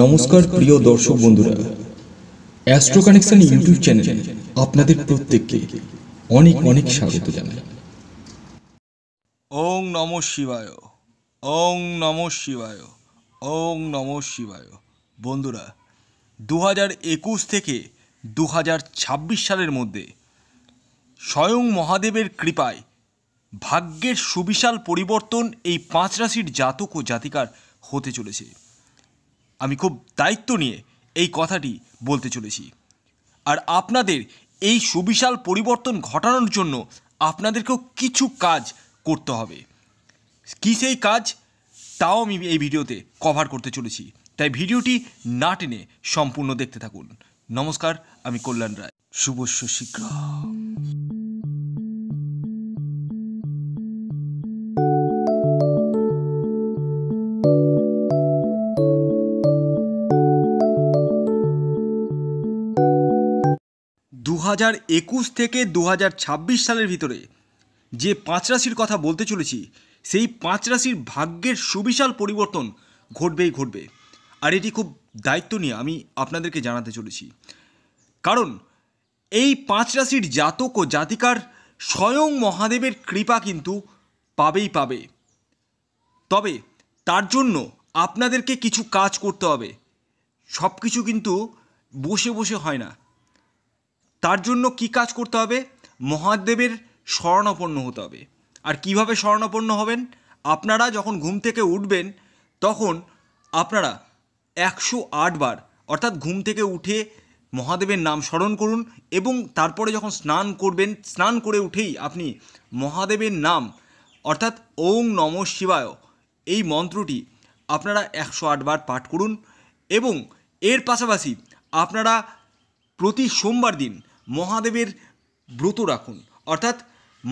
নমস্কার প্রিয় দর্শক বন্ধুরা অ্যাস্ট্রো কানেকশন ইউটিউব চ্যানেলে আপনাদের প্রত্যেককে অনেক অনেক স্বাগত জানাই ওং নম শিবায় ওং নম শিবায় ওং নম শিবায় বন্ধুরা দু হাজার একুশ থেকে দু সালের মধ্যে স্বয়ং মহাদেবের কৃপায় ভাগ্যের সুবিশাল পরিবর্তন এই পাঁচ রাশির জাতক ও জাতিকার হতে চলেছে আমি খুব দায়িত্ব নিয়ে এই কথাটি বলতে চলেছি আর আপনাদের এই সুবিশাল পরিবর্তন ঘটানোর জন্য আপনাদেরকেও কিছু কাজ করতে হবে কি সেই কাজ তাও আমি এই ভিডিওতে কভার করতে চলেছি তাই ভিডিওটি না টেনে সম্পূর্ণ দেখতে থাকুন নমস্কার আমি কল্যাণ রায় শুভ শীঘ্র দু হাজার একুশ থেকে দু হাজার ছাব্বিশ সালের ভিতরে যে পাঁচ রাশির কথা বলতে চলেছি সেই পাঁচ রাশির ভাগ্যের সুবিশাল পরিবর্তন ঘটবেই ঘটবে আর এটি খুব দায়িত্ব নিয়ে আমি আপনাদেরকে জানাতে চলেছি কারণ এই পাঁচ রাশির জাতক ও জাতিকার স্বয়ং মহাদেবের কৃপা কিন্তু পাবেই পাবে তবে তার জন্য আপনাদেরকে কিছু কাজ করতে হবে সব কিছু কিন্তু বসে বসে হয় না তার জন্য কি কাজ করতে হবে মহাদেবের স্মরণাপন্ন হতে হবে আর কিভাবে স্মরণাপন্ন হবেন আপনারা যখন ঘুম থেকে উঠবেন তখন আপনারা একশো বার অর্থাৎ ঘুম থেকে উঠে মহাদেবের নাম স্মরণ করুন এবং তারপরে যখন স্নান করবেন স্নান করে উঠেই আপনি মহাদেবের নাম অর্থাৎ ওং নম শিবায় এই মন্ত্রটি আপনারা একশো বার পাঠ করুন এবং এর পাশাপাশি আপনারা প্রতি সোমবার দিন মহাদেবের ব্রত রাখুন অর্থাৎ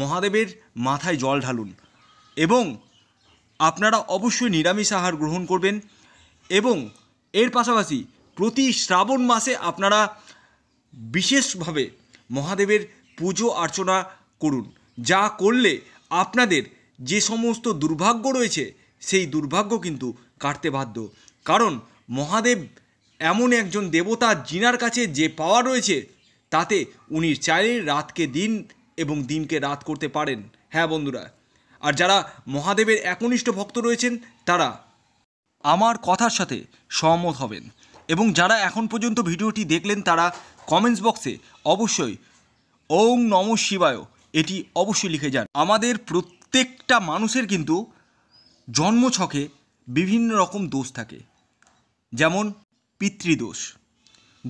মহাদেবের মাথায় জল ঢালুন এবং আপনারা অবশ্যই নিরামিষ আহার গ্রহণ করবেন এবং এর পাশাপাশি প্রতি শ্রাবণ মাসে আপনারা বিশেষভাবে মহাদেবের পুজো অর্চনা করুন যা করলে আপনাদের যে সমস্ত দুর্ভাগ্য রয়েছে সেই দুর্ভাগ্য কিন্তু কাটতে বাধ্য কারণ মহাদেব এমন একজন দেবতা জিনার কাছে যে পাওয়া রয়েছে তাতে উনি চাইলে রাতকে দিন এবং দিনকে রাত করতে পারেন হ্যাঁ বন্ধুরা আর যারা মহাদেবের একনিষ্ঠ ভক্ত রয়েছেন তারা আমার কথার সাথে সহমত হবেন এবং যারা এখন পর্যন্ত ভিডিওটি দেখলেন তারা কমেন্টস বক্সে অবশ্যই ওং নম শিবায় এটি অবশ্যই লিখে যান আমাদের প্রত্যেকটা মানুষের কিন্তু জন্মছকে বিভিন্ন রকম দোষ থাকে যেমন পিতৃদোষ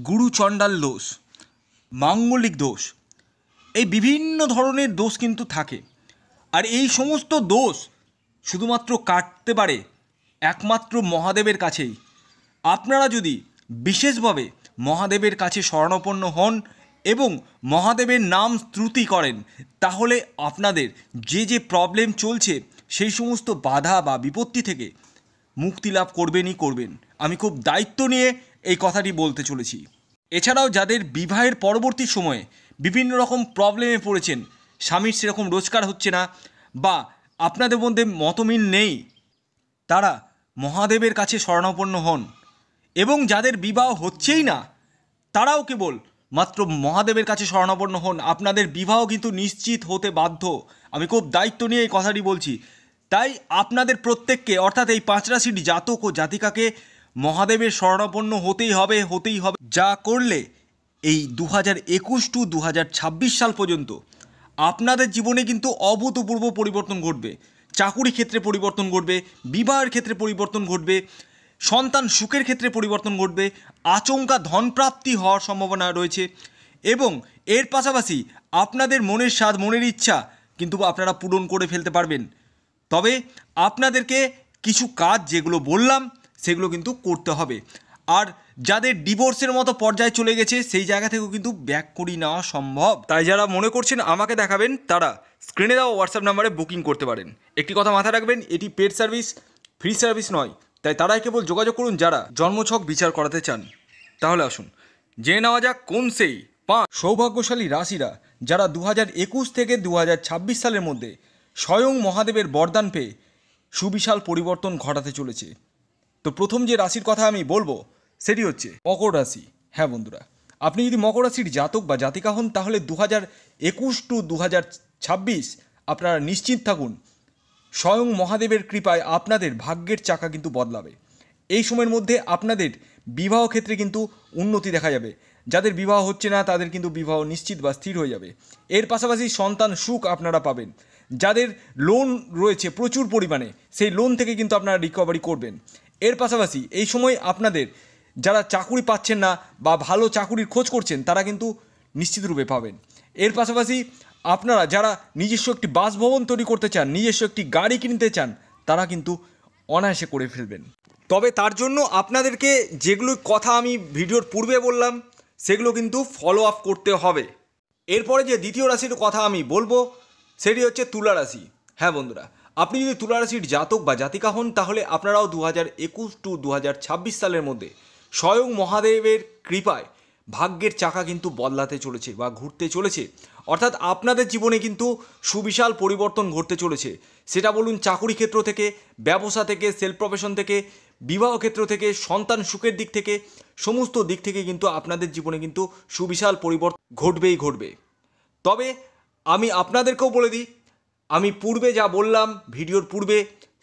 গুরুচণ্ডাল দোষ মাঙ্গলিক দোষ এই বিভিন্ন ধরনের দোষ কিন্তু থাকে আর এই সমস্ত দোষ শুধুমাত্র কাটতে পারে একমাত্র মহাদেবের কাছেই আপনারা যদি বিশেষভাবে মহাদেবের কাছে স্মরণাপন্ন হন এবং মহাদেবের নাম শ্রুতি করেন তাহলে আপনাদের যে যে প্রবলেম চলছে সেই সমস্ত বাধা বা বিপত্তি থেকে মুক্তি লাভ করবেনই করবেন আমি খুব দায়িত্ব নিয়ে এই কথাটি বলতে চলেছি এছাড়াও যাদের বিবাহের পরবর্তী সময়ে বিভিন্ন রকম প্রবলেমে পড়েছেন স্বামীর সেরকম রোজগার হচ্ছে না বা আপনাদের মধ্যে মতমিল নেই তারা মহাদেবের কাছে শরণাপন্ন হন এবং যাদের বিবাহ হচ্ছেই না তারাও কেবল মাত্র মহাদেবের কাছে স্মরণাপন্ন হন আপনাদের বিবাহ কিন্তু নিশ্চিত হতে বাধ্য আমি খুব দায়িত্ব নিয়ে এই কথাটি বলছি তাই আপনাদের প্রত্যেককে অর্থাৎ এই পাঁচ রাশির জাতক ও জাতিকাকে মহাদেবের স্বর্ণাপন্ন হতেই হবে হতেই হবে যা করলে এই দু হাজার একুশ টু দু হাজার ছাব্বিশ সাল পর্যন্ত আপনাদের জীবনে কিন্তু অভূতপূর্ব পরিবর্তন ঘটবে চাকুরি ক্ষেত্রে পরিবর্তন ঘটবে বিবাহের ক্ষেত্রে পরিবর্তন ঘটবে সন্তান সুখের ক্ষেত্রে পরিবর্তন ঘটবে আচমকা ধনপ্রাপ্তি হওয়ার সম্ভাবনা রয়েছে এবং এর পাশাপাশি আপনাদের মনের স্বাদ মনের ইচ্ছা কিন্তু আপনারা পূরণ করে ফেলতে পারবেন তবে আপনাদেরকে কিছু কাজ যেগুলো বললাম সেগুলো কিন্তু করতে হবে আর যাদের ডিভোর্সের মতো পর্যায়ে চলে গেছে সেই জায়গা থেকেও কিন্তু ব্যাক করি নেওয়া সম্ভব তাই যারা মনে করছেন আমাকে দেখাবেন তারা স্ক্রিনে দেওয়া হোয়াটসঅ্যাপ নাম্বারে বুকিং করতে পারেন একটি কথা মাথায় রাখবেন এটি পেড সার্ভিস ফ্রি সার্ভিস নয় তাই তারাই কেবল যোগাযোগ করুন যারা জন্মছক বিচার করাতে চান তাহলে আসুন জেনে নেওয়া যাক কোন সেই পাঁচ সৌভাগ্যশালী রাশিরা যারা দু একুশ থেকে দু সালের মধ্যে স্বয়ং মহাদেবের বরদান পেয়ে সুবিশাল পরিবর্তন ঘটাতে চলেছে তো প্রথম যে রাশির কথা আমি বলবো সেটি হচ্ছে মকর রাশি হ্যাঁ বন্ধুরা আপনি যদি মকর রাশির জাতক বা জাতিকা হন তাহলে দু হাজার একুশ টু দু হাজার ছাব্বিশ আপনারা নিশ্চিত থাকুন স্বয়ং মহাদেবের কৃপায় আপনাদের ভাগ্যের চাকা কিন্তু বদলাবে এই সময়ের মধ্যে আপনাদের বিবাহ ক্ষেত্রে কিন্তু উন্নতি দেখা যাবে যাদের বিবাহ হচ্ছে না তাদের কিন্তু বিবাহ নিশ্চিত বা স্থির হয়ে যাবে এর পাশাপাশি সন্তান সুখ আপনারা পাবেন যাদের লোন রয়েছে প্রচুর পরিমাণে সেই লোন থেকে কিন্তু আপনারা রিকভারি করবেন এর পাশাপাশি এই সময় আপনাদের যারা চাকুরি পাচ্ছেন না বা ভালো চাকুরির খোঁজ করছেন তারা কিন্তু নিশ্চিতরূপে পাবেন এর পাশাপাশি আপনারা যারা নিজস্ব একটি বাসভবন তৈরি করতে চান নিজস্ব একটি গাড়ি কিনতে চান তারা কিন্তু অনায়াসে করে ফেলবেন তবে তার জন্য আপনাদেরকে যেগুলো কথা আমি ভিডিওর পূর্বে বললাম সেগুলো কিন্তু ফলো আপ করতে হবে এরপরে যে দ্বিতীয় রাশির কথা আমি বলবো সেটি হচ্ছে তুলা রাশি হ্যাঁ বন্ধুরা আপনি যদি তুলারাশির জাতক বা জাতিকা হন তাহলে আপনারাও দু হাজার একুশ টু দু হাজার ছাব্বিশ সালের মধ্যে স্বয়ং মহাদেবের কৃপায় ভাগ্যের চাকা কিন্তু বদলাতে চলেছে বা ঘুরতে চলেছে অর্থাৎ আপনাদের জীবনে কিন্তু সুবিশাল পরিবর্তন ঘটতে চলেছে সেটা বলুন চাকুরি ক্ষেত্র থেকে ব্যবসা থেকে সেলফ প্রফেশন থেকে বিবাহ ক্ষেত্র থেকে সন্তান সুখের দিক থেকে সমস্ত দিক থেকে কিন্তু আপনাদের জীবনে কিন্তু সুবিশাল পরিবর্তন ঘটবেই ঘটবে তবে আমি আপনাদেরকেও বলে দিই আমি পূর্বে যা বললাম ভিডিওর পূর্বে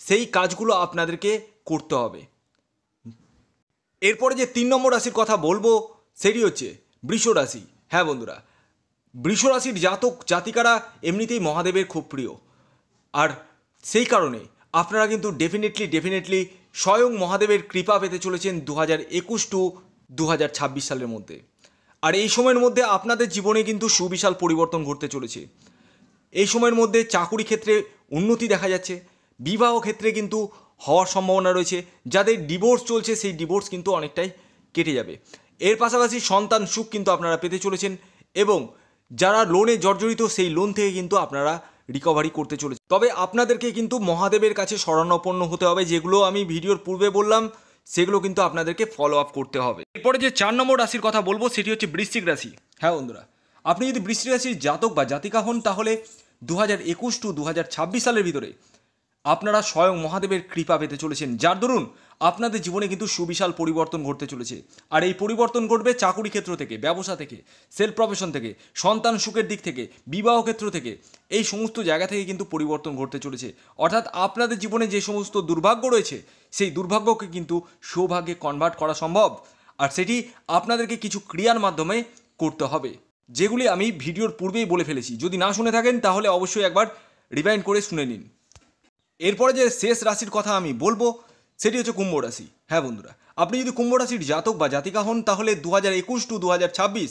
সেই কাজগুলো আপনাদেরকে করতে হবে এরপরে যে তিন নম্বর রাশির কথা বলবো সেটি হচ্ছে বৃষ রাশি হ্যাঁ বন্ধুরা বৃষ রাশির জাতক জাতিকারা এমনিতেই মহাদেবের খুব প্রিয় আর সেই কারণে আপনারা কিন্তু ডেফিনেটলি ডেফিনেটলি স্বয়ং মহাদেবের কৃপা পেতে চলেছেন দু হাজার একুশ টু দু হাজার ছাব্বিশ সালের মধ্যে আর এই সময়ের মধ্যে আপনাদের জীবনে কিন্তু সুবিশাল পরিবর্তন ঘটতে চলেছে এই সময়ের মধ্যে চাকুরি ক্ষেত্রে উন্নতি দেখা যাচ্ছে বিবাহ ক্ষেত্রে কিন্তু হওয়ার সম্ভাবনা রয়েছে যাদের ডিভোর্স চলছে সেই ডিভোর্স কিন্তু অনেকটাই কেটে যাবে এর পাশাপাশি সন্তান সুখ কিন্তু আপনারা পেতে চলেছেন এবং যারা লোনে জর্জরিত সেই লোন থেকে কিন্তু আপনারা রিকভারি করতে চলেছে তবে আপনাদেরকে কিন্তু মহাদেবের কাছে স্মরণাপন্ন হতে হবে যেগুলো আমি ভিডিওর পূর্বে বললাম সেগুলো কিন্তু আপনাদেরকে ফলো আপ করতে হবে এরপরে যে চার নম্বর রাশির কথা বলবো সেটি হচ্ছে বৃশ্চিক রাশি হ্যাঁ বন্ধুরা আপনি যদি বৃষ্টি রাশির জাতক বা জাতিকা হন তাহলে দু হাজার একুশ টু দু হাজার ছাব্বিশ সালের ভিতরে আপনারা স্বয়ং মহাদেবের কৃপা পেতে চলেছেন যার দরুন আপনাদের জীবনে কিন্তু সুবিশাল পরিবর্তন ঘটতে চলেছে আর এই পরিবর্তন ঘটবে চাকুরি ক্ষেত্র থেকে ব্যবসা থেকে সেলফ প্রফেশন থেকে সন্তান সুখের দিক থেকে বিবাহ ক্ষেত্র থেকে এই সমস্ত জায়গা থেকে কিন্তু পরিবর্তন ঘটতে চলেছে অর্থাৎ আপনাদের জীবনে যে সমস্ত দুর্ভাগ্য রয়েছে সেই দুর্ভাগ্যকে কিন্তু সৌভাগ্যে কনভার্ট করা সম্ভব আর সেটি আপনাদেরকে কিছু ক্রিয়ার মাধ্যমে করতে হবে যেগুলি আমি ভিডিওর পূর্বেই বলে ফেলেছি যদি না শুনে থাকেন তাহলে অবশ্যই একবার রিভাইন্ড করে শুনে নিন এরপরে যে শেষ রাশির কথা আমি বলবো সেটি হচ্ছে কুম্ভ রাশি হ্যাঁ বন্ধুরা আপনি যদি কুম্ভ রাশির জাতক বা জাতিকা হন তাহলে দু হাজার একুশ টু দু হাজার ছাব্বিশ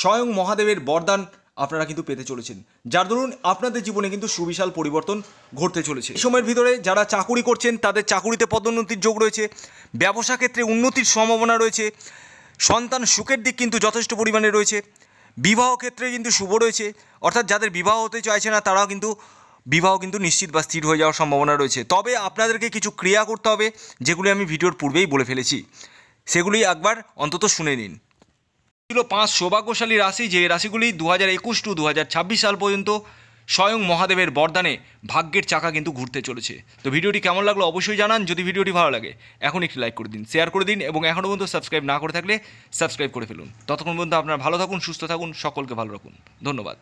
স্বয়ং মহাদেবের বরদান আপনারা কিন্তু পেতে চলেছেন যার দরুন আপনাদের জীবনে কিন্তু সুবিশাল পরিবর্তন ঘটতে চলেছে এই সময়ের ভিতরে যারা চাকুরি করছেন তাদের চাকুরিতে পদোন্নতির যোগ রয়েছে ব্যবসা ক্ষেত্রে উন্নতির সম্ভাবনা রয়েছে সন্তান সুখের দিক কিন্তু যথেষ্ট পরিমাণে রয়েছে বিবাহ ক্ষেত্রে কিন্তু শুভ রয়েছে অর্থাৎ যাদের বিবাহ হতে চাইছে না তারাও কিন্তু বিবাহ কিন্তু নিশ্চিত বা স্থির হয়ে যাওয়ার সম্ভাবনা রয়েছে তবে আপনাদেরকে কিছু ক্রিয়া করতে হবে যেগুলি আমি ভিডিওর পূর্বেই বলে ফেলেছি সেগুলি একবার অন্তত শুনে নিন ছিল পাঁচ সৌভাগ্যশালী রাশি যে রাশিগুলি দু হাজার একুশ টু দু সাল পর্যন্ত স্বয়ং মহাদেবের বরদানে ভাগ্যের চাকা কিন্তু ঘুরতে চলেছে তো ভিডিওটি কেমন লাগলো অবশ্যই জানান যদি ভিডিওটি ভালো লাগে এখন একটি লাইক করে দিন শেয়ার করে দিন এবং এখনও পর্যন্ত সাবস্ক্রাইব না করে থাকলে সাবস্ক্রাইব করে ফেলুন ততক্ষণ পর্যন্ত আপনারা ভালো থাকুন সুস্থ থাকুন সকলকে ভালো রাখুন ধন্যবাদ